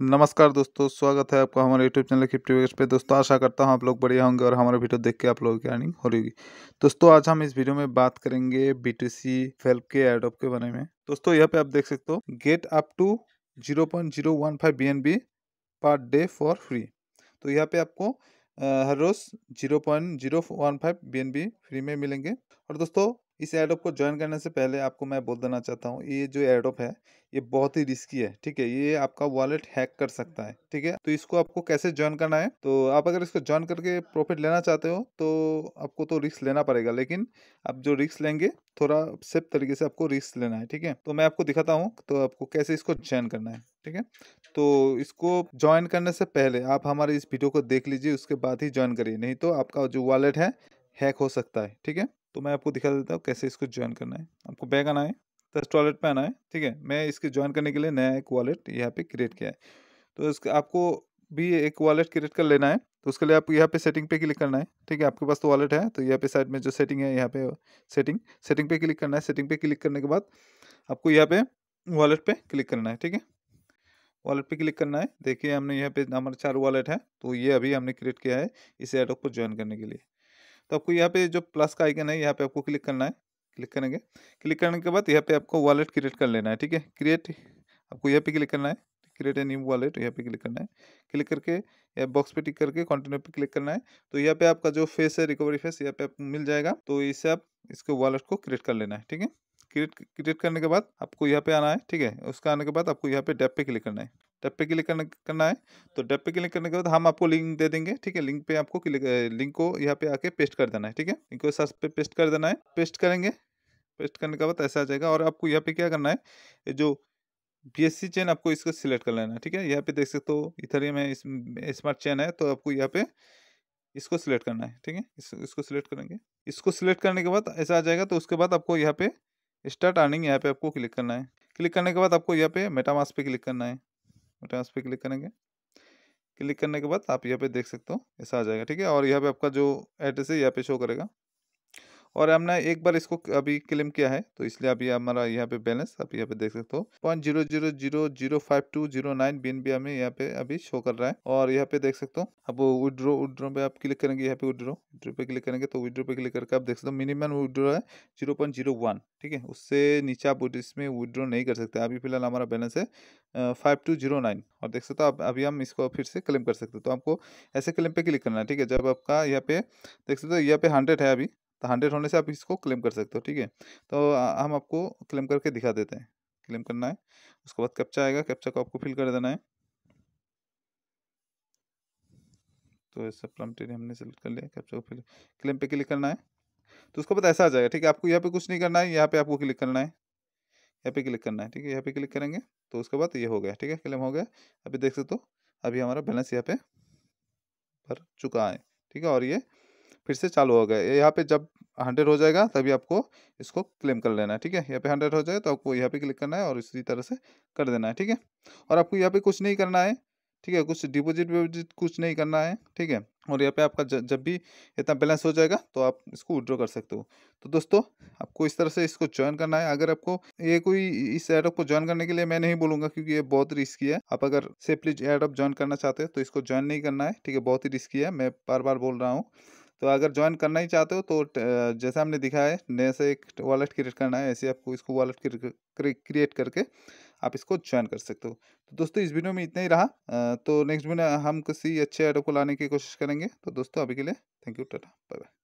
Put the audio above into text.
नमस्कार दोस्तों स्वागत है आपका हमारे यूट्यूब चैनल की वेस्ट पे दोस्तों आशा करता हूँ आप लोग बढ़िया होंगे और हमारे वीडियो देख के आप लोगों की अर्निंग हो रही होगी दोस्तों आज हम इस वीडियो में बात करेंगे बी टी सी फेल्प के एडोप के बारे में दोस्तों यहाँ पे आप देख सकते हो get up to zero point zero one five B N B per day for free तो यहाँ पे आपको हर रोज़ zero point zero one five B N B free में मिलेंगे और दोस्तों इस एडोप को ज्वाइन करने से पहले आपको मैं बोल देना चाहता हूँ ये जो एडोप है ये बहुत ही रिस्की है ठीक है ये आपका वॉलेट हैक कर सकता है ठीक है तो इसको आपको कैसे ज्वाइन करना है तो आप अगर इसको ज्वाइन करके प्रॉफिट लेना चाहते हो तो आपको तो रिस्क लेना पड़ेगा लेकिन आप जो रिस्क लेंगे थोड़ा सेफ तरीके से आपको रिस्क लेना है ठीक है तो मैं आपको दिखाता हूँ तो आपको कैसे इसको ज्वाइन करना है ठीक है तो इसको ज्वाइन करने से पहले आप हमारे इस वीडियो को देख लीजिए उसके बाद ही ज्वाइन करिए नहीं तो आपका जो वॉलेट है हैक हो सकता है ठीक है तो मैं आपको दिखा देता हूँ कैसे इसको ज्वाइन करना है आपको बैग आना है दस वॉलेट पे आना है ठीक है मैं इसके ज्वाइन करने के लिए नया एक वॉलेट यहाँ पे क्रिएट किया है तो इसका आपको भी एक वॉलेट क्रिएट कर लेना है तो उसके लिए आप यहाँ पे सेटिंग पे क्लिक करना है ठीक है आपके पास तो वॉलेट है तो यहाँ पे साइड में जो सेटिंग है यहाँ पे सेटिंग सेटिंग पे क्लिक करना है सेटिंग पे क्लिक करने के बाद आपको यहाँ पे वॉलेट पे क्लिक करना है ठीक है वॉलेट पे क्लिक करना है देखिए हमने यहाँ पे हमारा चार वॉलेट है तो ये अभी हमने क्रिएट किया है इस एडोक को ज्वाइन करने के लिए तो आपको यहाँ पे जो प्लस का आइकन है यहाँ पे आपको क्लिक करना है क्लिक करेंगे क्लिक करने के बाद यहाँ पे आपको वॉलेट क्रिएट कर लेना है ठीक है क्रिएट आपको यहाँ पे क्लिक करना है क्रिएट ए न्यू वॉलेट यहाँ पे क्लिक करना है क्लिक करके या बॉक्स पे टिक करके कंटिन्यू पे क्लिक करना है तो यहाँ पे आपका जो फेस है रिकवरी फेस यहाँ पे आपको मिल जाएगा तो इससे आप इसके वॉलेट को क्रिएट कर लेना है ठीक है क्रिएट क्रिएट करने के बाद आपको यहाँ पे आना है ठीक है उसका आने के बाद आपको यहाँ पे डेप पे क्लिक करना है टैप पे क्लिक करना करना है तो टैप पे क्लिक करने के बाद हम आपको लिंक दे देंगे ठीक है लिंक पे आपको क्लिक लिंक को यहाँ पे आके पेस्ट कर देना है ठीक है लिंक को सर्च पे पेस्ट कर देना है पेस्ट करेंगे पेस्ट करने के बाद ऐसा आ जाएगा और आपको यहाँ पे क्या करना है जो बी चेन आपको इसको सिलेक्ट कर लेना है ठीक है यहाँ पे देख सकते हो ही में स्मार्ट चेन है तो आपको यहाँ पे इसको सिलेक्ट करना है ठीक है इसको सिलेक्ट करेंगे इसको सिलेक्ट करने के बाद ऐसा आ जाएगा तो उसके बाद आपको यहाँ पे स्टार्ट अर्निंग यहाँ पे आपको क्लिक करना है क्लिक करने के बाद आपको यहाँ पे मेटामास पे क्लिक करना है ट्रांस पे क्लिक करेंगे क्लिक करने के बाद आप यहाँ पे देख सकते हो ऐसा आ जाएगा ठीक है और यहाँ पे आपका जो एड्रेस है यहाँ पे शो करेगा और हमने एक बार इसको अभी क्लेम किया है तो इसलिए अभी हमारा यहाँ पे बैलेंस आप यहाँ पे देख सकते हो point zero zero zero zero five two zero nine B N B हमें यहाँ पे अभी शो कर रहा है और यहाँ पे देख सकते हो अब विड्रो विड्रो पे आप क्लिक करेंगे यहाँ पे विड्रो विड्रो पे क्लिक करेंगे तो विड्रो पे क्लिक करके आप देख सकते हो मिनिमम विड्रो है जीरो पॉइंट जीरो वन ठीक है उससे नीचे आप इसमें विड्रो नहीं कर सकते अभी फिलहाल हमारा बैलेंस है फाइव टू जीरो नाइन और देख सकते हो आप अभी हम इसको फिर से क्लेम कर सकते हो तो आपको ऐसे क्लेम पे क्लिक करना है ठीक है जब आपका यहाँ पे देख सकते हो यहाँ पे हंड्रेड है अभी तो हंड्रेड होने से आप इसको क्लेम कर सकते हो ठीक है तो हम आपको क्लेम करके दिखा देते हैं क्लेम करना है उसके बाद कैप्चा आएगा कैप्चा को आपको फिल कर देना है तो ऐसा प्रॉम्प्टेड हमने सेलेक्ट कर लिया कैप्चा को फिल क्लेम पे क्लिक करना है तो उसके बाद ऐसा आ जाएगा ठीक है आपको यहाँ पे कुछ नहीं करना है यहाँ पे आपको क्लिक करना है यहाँ पे क्लिक करना है ठीक है यहाँ पे क्लिक करेंगे तो उसके बाद ये हो गया ठीक है क्लेम हो गया अभी देख सकते हो अभी हमारा बैलेंस यहाँ पे भर चुका है ठीक है और ये फिर से चालू हो गया यहाँ पे जब हंड्रेड हो जाएगा तभी आपको इसको क्लेम कर लेना है ठीक है यहाँ पे हंड्रेड हो जाए तो आपको यहाँ पे क्लिक करना है और इसी तरह से कर देना है ठीक है और आपको यहाँ पे कुछ नहीं करना है ठीक है कुछ डिपोजिट विपोजिट कुछ नहीं करना है ठीक है और यहाँ पे आपका जब भी इतना बैलेंस हो जाएगा तो आप इसको विड्रॉ कर सकते हो तो दोस्तों आपको इस तरह से इसको ज्वाइन करना है अगर आपको ये कोई इस एडअप को ज्वाइन करने के लिए मैं नहीं बोलूँगा क्योंकि ये बहुत रिस्की है आप अगर सेफली एडअप ज्वाइन करना चाहते हो तो इसको ज्वाइन नहीं करना है ठीक है बहुत ही रिस्की है मैं बार बार बोल रहा हूँ तो अगर ज्वाइन करना ही चाहते हो तो जैसा हमने दिखाया है नए से एक वॉलेट क्रिएट करना है ऐसे आपको इसको वॉलेट क्रिएट करके आप इसको ज्वाइन कर सकते हो तो दोस्तों इस वीडियो में इतना ही रहा तो नेक्स्ट वीडियो हम किसी अच्छे ऐडो को लाने की कोशिश करेंगे तो दोस्तों अभी के लिए thank you tata bye bye